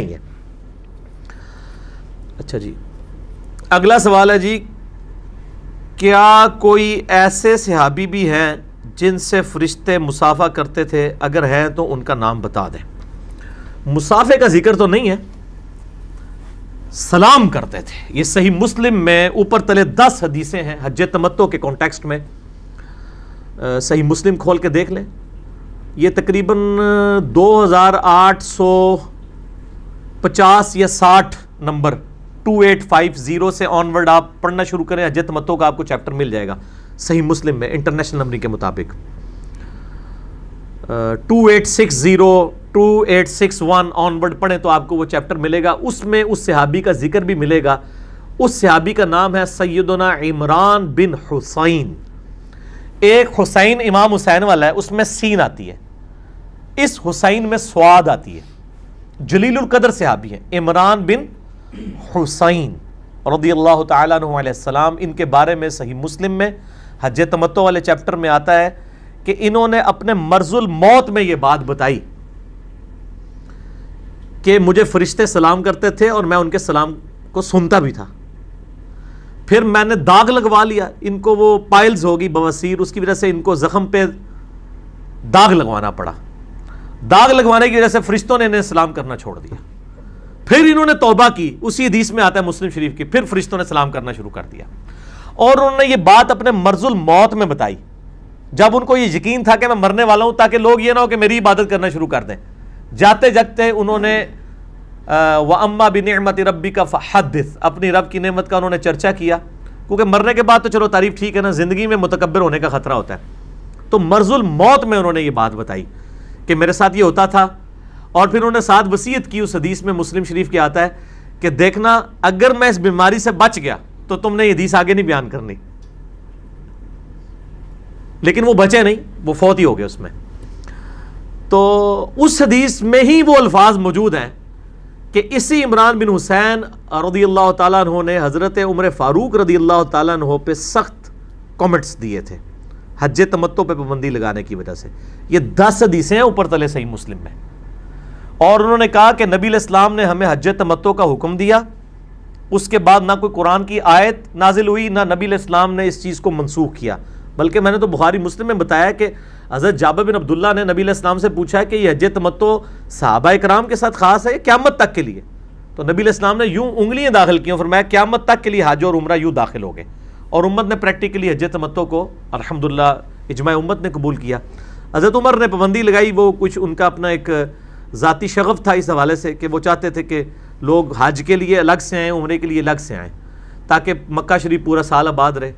है अच्छा जी अगला सवाल है जी क्या कोई ऐसे सिहाबी भी हैं जिनसे फरिश्ते मुसाफा करते थे अगर हैं तो उनका नाम बता दें मुसाफे का जिक्र तो नहीं है सलाम करते थे ये सही मुस्लिम में ऊपर तले दस हदीसें हैं हज तमत्तों के कॉन्टेक्स्ट में आ, सही मुस्लिम खोल के देख लें ये तकरीबन दो हज़ार आठ सौ पचास या साठ number two eight five zero से ऑनवर्ड आप पढ़ना शुरू करें अजित मतों का आपको चैप्टर मिल जाएगा सही मुस्लिम में इंटरनेशनल नंबरी के मुताबिक two eight six zero two eight six one onward पढ़ें तो आपको वो चैप्टर मिलेगा उसमें उस सहाबी का जिक्र भी मिलेगा उस सहाबी का नाम है सैदना इमरान बिन हुसैन एक हुसैन इमाम हुसैन वाला है उसमें सीन आती है इस हुसैन में स्वाद आती है जलील कदर सहाबी हैं इमरान बिन हुसैन रदी अल्लाह इनके बारे में सही मुस्लिम में हज तमतो वाले चैप्टर में आता है कि इन्होंने अपने मर्जुल मौत में ये बात बताई कि मुझे फरिश्ते सलाम करते थे और मैं उनके सलाम को सुनता भी था फिर मैंने दाग लगवा लिया इनको वो पाइल्स होगी बवसीर उसकी वजह से इनको जख्म पे दाग लगवाना पड़ा दाग लगवाने की वजह से फरिश्तों ने इन्हें सलाम करना छोड़ दिया फिर इन्होंने तोबा की उसी हदीस में आता है मुस्लिम शरीफ की फिर फरिश्तों ने सलाम करना शुरू कर दिया और उन्होंने ये बात अपने मर्जुल मौत में बताई जब उनको ये यकीन था कि मैं मरने वाला हूं ताकि लोग ये ना हो कि मेरी इबादत करना शुरू कर दें जाते जगते उन्होंने व अम्मा बिन नमत रबी का फहदिस अपनी रब की नमत का उन्होंने चर्चा किया क्योंकि मरने के बाद तो चलो तारीफ ठीक है ना ज़िंदगी में मुतकबर होने का ख़तरा होता है तो मर्जुल मौत में उन्होंने ये बात बताई कि मेरे साथ ये होता था और फिर उन्होंने साथ वसीयत की उस हदीस में मुस्लिम शरीफ के आता है कि देखना अगर मैं इस बीमारी से बच गया तो तुमने ये हदीस आगे नहीं बयान करनी लेकिन वो बचे नहीं वो फौत ही हो गए उसमें तो उस हदीस में ही वो अल्फाज मौजूद हैं कि इसी इमरान बिन हुसैन रदी अल्लाह तु हज़रत उम्र फ़ारूक रदी अल्लाह तु पे सख्त कमेंट्स दिए थे हज तमत्तों पर पाबंदी लगाने की वजह से ये दस हदीसें हैं ऊपर तले सही मुस्लिम में और उन्होंने कहा कि नबी इस्लाम ने हमें हज तमत्तों का हुक्म दिया उसके बाद ना कोई कुरान की आयत नाजिल हुई ना नबी इस्लाम ने इस चीज़ को मनसूख किया बल्कि मैंने तो बुखारी मुस्लिम में बताया कि हज़रत जाबा बिन अब्दुल्ला ने नबी इस्लाम से पूछा है कि यह हज तमत्तो साहबा कराम के साथ ख़ास है क्यामत तक के लिए तो नबी इस्लाम ने यूँ उंगलियाँ दाखिल की फिर फरमाया क्यामत तक के लिए हाज और उम्र यूँ दाखिल हो गए और उम्मत ने प्रैक्टिकली हज मतों को अलहमदिल्ला इजमा उम्मत ने कबूल किया हज़रत उमर ने पाबंदी लगाई वो कुछ उनका अपना एक ज़ाती शगफ़ था इस हवाले से कि वो चाहते थे कि लोग हज के लिए अलग से आएँ उम्र के लिए अलग से आएँ ताकि मक्का शरीफ पूरा साल आबाद रहे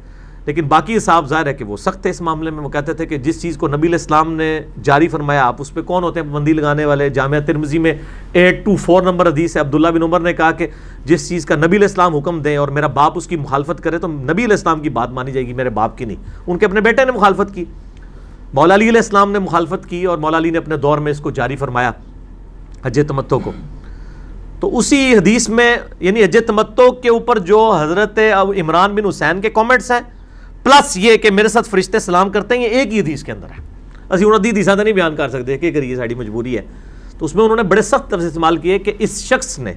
लेकिन बाकी हिसाब जाहिर है कि वो सख्त है इस मामले में वो कहते थे कि जिस चीज़ को नबील इस्लाम ने जारी फरमाया आप उस पर कौन होते हैं पाबंदी लगाने वाले जामिया तिरमजी में एट टू फोर नंबर हदीस है अब्दुल्ला बिन उमर ने कहा कि जिस चीज़ का नबी इस्लाम हुक्म दें और मेरा बाप उसकी मुखालफत करे तो नबी इस्लाम की बात मानी जाएगी मेरे बाप की नहीं उनके अपने बेटे ने मुखालफत की मौलानी इस्लाम ने मुखालफत की और मौलानी ने अपने दौर में इसको जारी फरमाया हज तमत्तों को तो उसी हदीस में यानी हज तमत्तों के ऊपर जो हज़रत इमरान बिन हुसैन के कॉमेंट्स हैं प्लस ये कि मेरे साथ फरिश्ते सलाम करते हैं ये एक ही हदीस के अंदर है असं उन्होंने दीदी हदीसा तो नहीं बयान कर सकते कि करिए साड़ी मजबूरी है तो उसमें उन्होंने बड़े सख्त से इस्तेमाल किए कि इस शख्स ने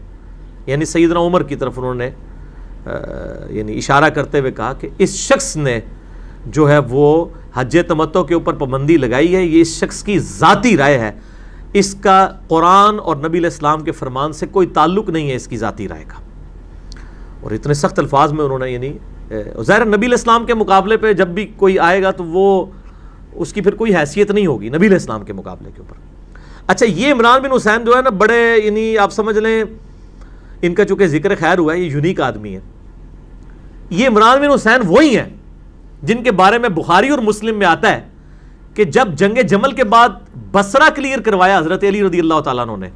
यानी सईदना उमर की तरफ उन्होंने यानी इशारा करते हुए कहा कि इस शख्स ने जो है वो हज तमतों के ऊपर पाबंदी लगाई है ये इस शख्स की ज़ाती राय है इसका कुरान और नबी इस्लाम के फरमान से कोई ताल्लुक़ नहीं है इसकी ज़ाती राय का और इतने सख्त अल्फाज में उन्होंने यानी ज़ाहिर नबी इस्लाम के मुकाबले पर जब भी कोई आएगा तो वो उसकी फिर कोई हैसियत नहीं होगी नबी इस्लाम के मुकाबले के ऊपर अच्छा ये इमरान बिन हुसैन जो है ना बड़े यानी आप समझ लें इनका चूँकि जिक्र खैर हुआ है ये यूनिक आदमी है ये इमरान बिन हुसैन वही हैं जिनके बारे में बुखारी और मुस्लिम में आता है कि जब जंग जमल के बाद बसरा क्लियर करवाया हज़रत अली रदी अल्लाह तु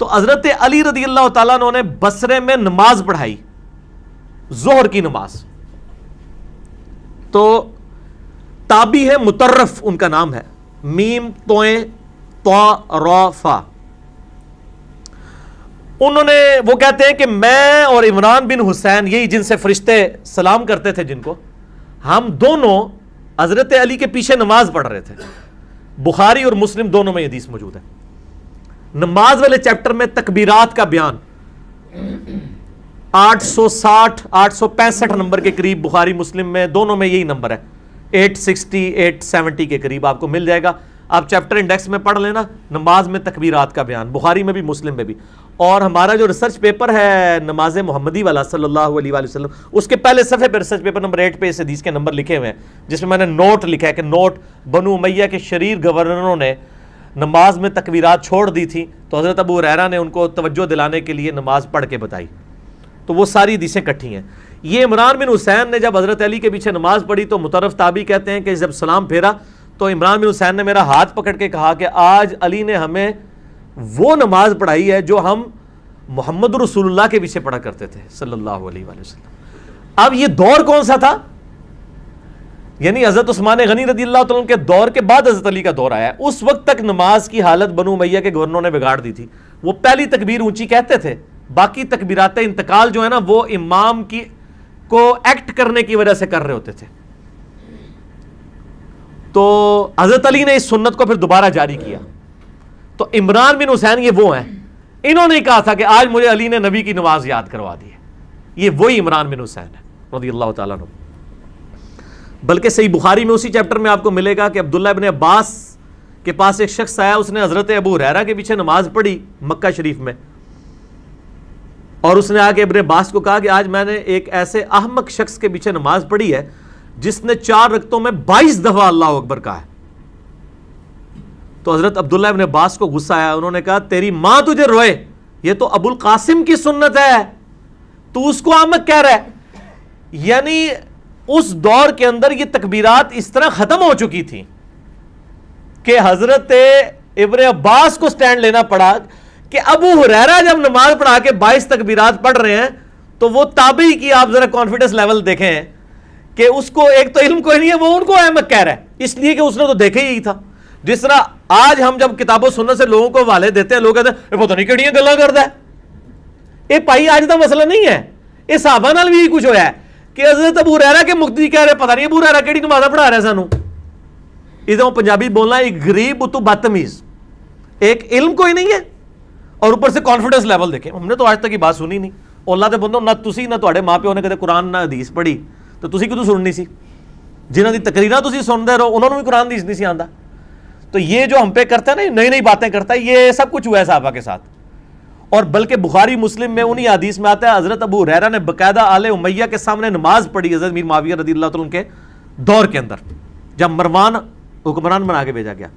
तो हज़रत अली रदी अल्लाह तु बसरे में नमाज पढ़ाई जोहर की नमाज तो ताबी है मुतर्रफ उनका नाम है मीम तोए उन्होंने वो कहते हैं कि मैं और इमरान बिन हुसैन यही जिनसे फरिश्ते सलाम करते थे जिनको हम दोनों हजरत अली के पीछे नमाज पढ़ रहे थे बुखारी और मुस्लिम दोनों में हदीस मौजूद है नमाज वाले चैप्टर में तकबीरात का बयान 860 865 नंबर के करीब बुखारी मुस्लिम में दोनों में यही नंबर है 860 870 के करीब आपको मिल जाएगा आप चैप्टर इंडेक्स में पढ़ लेना नमाज में तकबीरात का बयान बुखारी में भी मुस्लिम में भी और हमारा जो रिसर्च पेपर है नमाज मोहम्मदी वाला सल्लल्लाहु अलैहि वसल्लम उसके पहले सफ़े पर रिसर्च पेपर नंबर एट पे इस हदीस के नंबर लिखे हुए हैं जिसमें मैंने नोट लिखा है कि नोट बनु मैया के शरीर गवर्नरों ने नमाज में तकबीरात छोड़ दी थी तो हज़रत अबू रैरा ने उनको तवज्जो दिलाने के लिए नमाज पढ़ के बताई तो वो सारी हदीसें इकट्ठी हैं ये इमरान बिन हुसैन ने जब हज़रत अली के पीछे नमाज़ पढ़ी तो मुतरफ ताबी कहते हैं कि जब सलाम फेरा तो इमरान बिन हुसैन ने मेरा हाथ पकड़ के कहा कि आज अली ने हमें वो नमाज पढ़ाई है जो हम मोहम्मद रसूलुल्लाह के पीछे पढ़ा करते थे सल्लल्लाहु अलैहि वसल्लम अब ये दौर कौन सा था यानी हज़रत उस्मान गनी रदी अल्लाह के दौर के बाद हज़रत अली का दौर आया उस वक्त तक नमाज की हालत बनु मैया के गवर्नरों ने बिगाड़ दी थी वो पहली तकबीर ऊंची कहते थे बाकी तकबीरात इंतकाल जो है ना वो इमाम की को एक्ट करने की वजह से कर रहे होते थे तो हजरत अली ने इस सुन्नत को फिर दोबारा जारी किया तो इमरान बिन हुसैन ये वो हैं इन्होंने कहा था कि आज मुझे अली ने नबी की नमाज याद करवा दी है ये वही इमरान बिन हुसैन है अल्लाह बल्कि सही बुखारी में उसी चैप्टर में आपको मिलेगा कि अब्दुल्ला इबन अब्बास के पास एक शख्स आया उसने हज़रत अबू रहरा के पीछे नमाज पढ़ी मक्का शरीफ में और उसने आके इबन बास को कहा कि आज मैंने एक ऐसे अहमक शख्स के पीछे नमाज पढ़ी है जिसने चार रक्तों में बाईस दफ़ा अल्लाह अकबर कहा है तो हज़रत अब्दुल्ला इबन बास को गुस्सा आया उन्होंने कहा तेरी मां तुझे रोए ये तो अबुल कासिम की सुन्नत है तू उसको अहमक कह रहा है यानी उस दौर के अंदर ये तकबीरत इस तरह ख़त्म हो चुकी थी कि हज़रत इबन अब्बास को स्टैंड लेना पड़ा कि अबू हुरैरा जब नमाज पढ़ा के बाईस तकबीरात पढ़ रहे हैं तो वो ताबी की आप जरा कॉन्फिडेंस लेवल देखें कि उसको एक तो इल्म कोई नहीं है वो उनको अहमद कह रहा है इसलिए कि उसने तो देखे ही था जिस तरह आज हम जब किताबों सुनने से लोगों को वाले देते हैं लोग कहते हैं पता नहीं कि गल करता है ये भाई आज का मसला नहीं है ये हिसाबा नाल भी कुछ होया कि हजरत अबू रैरा के मुक्ति कह रहे पता नहीं अबू रैरा कि नमाजा पढ़ा रहा है सू इधर पंजाबी बोलना एक गरीब उतू बदतमीज एक इल्म कोई नहीं है और ऊपर से कॉन्फिडेंस लेवल देखे हमने तो आज तक की बात सुनी नहीं ओला ਦੇ बंदो ना तुम ना ਤੁਹਾਡੇ माँ प्यो ने कहते कुरान ना ਪੜ੍ਹੀ पढ़ी तो तुम कितों सुननी सी ਦੀ ਤਕਰੀਰਾਂ ਤੁਸੀਂ ਸੁਣਦੇ ਰਹੋ ਉਹਨਾਂ ਨੂੰ ਵੀ ਕੁਰਾन ਹਦੀਸ ਨਹੀਂ ਸੀ तो ये जो हम पे करता है ना नई नई बातें करता है ये सब कुछ हुआ है साहबा के साथ और बल्कि बुखारी मुस्लिम में उन्हीं आदीस में आता है हज़रत अबू रैरा ने बकायदा आल उमैया के सामने नमाज पढ़ी हज़रत मीर माविया रदी के दौर के अंदर जब मरवान हुक्मरान बना के भेजा गया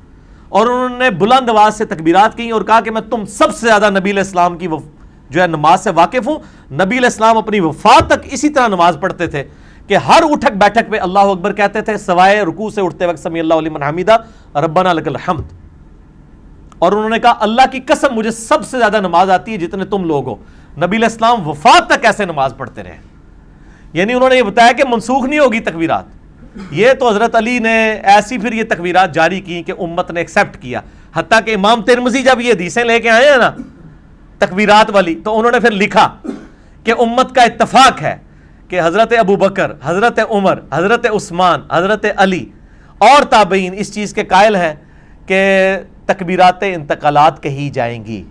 और उन्होंने बुलंद आवाज से तकबीरत की और कहा कि मैं तुम सबसे ज्यादा नबील इस्लाम की जो है नमाज से वाकिफ हूं नबी इस्लाम अपनी वफात तक इसी तरह नमाज पढ़ते थे कि हर उठक बैठक पे अल्लाह अकबर कहते थे सवाए रुकू से उठते वक्त समी अल्लाह हमीदा रबाना लकल हमद और उन्होंने कहा अल्लाह की कसम मुझे सबसे ज्यादा नमाज आती है जितने तुम लोग हो नबी इस्लाम वफात तक ऐसे नमाज पढ़ते रहे यानी उन्होंने ये बताया कि मनसूख नहीं होगी तकबीरत ये तो हज़रत अली ने ऐसी फिर ये तकवीरत जारी की कि उम्मत ने एक्सेप्ट किया हती कि इमाम तिरमजी जब ये हदीसें लेके आए हैं ना तकवीरत वाली तो उन्होंने फिर लिखा कि उम्मत का इतफाक़ है कि हज़रत अबू बकर हज़रत उमर हज़रत उस्मान हज़रत अली और ताबीन इस चीज़ के कायल हैं कि तकबीरत इंतकालत कही जाएंगी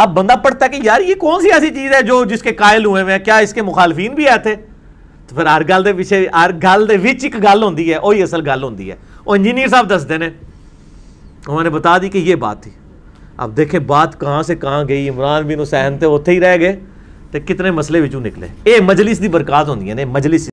अब बंदा पढ़ता है कि यार ये कौन सी ऐसी चीज़ है जो जिसके कायल हुए हुए हैं क्या इसके मुखालफी भी आए थे तो फिर हर गल हर गल एक गल ਦੇ ਵਿੱਚ ਇੱਕ ਗੱਲ ਹੁੰਦੀ ਹੈ ਉਹੀ ਅਸਲ ਗੱਲ ਹੁੰਦੀ उन्होंने बता दी कि ये बात थी अब देखें बात कहाँ से कहाँ गई इमरान बिन हुसैन तो उत्थे ही रह गए तो कितने मसले बिचू निकले ये मजलिस की बरकत होंगे ने मजलिस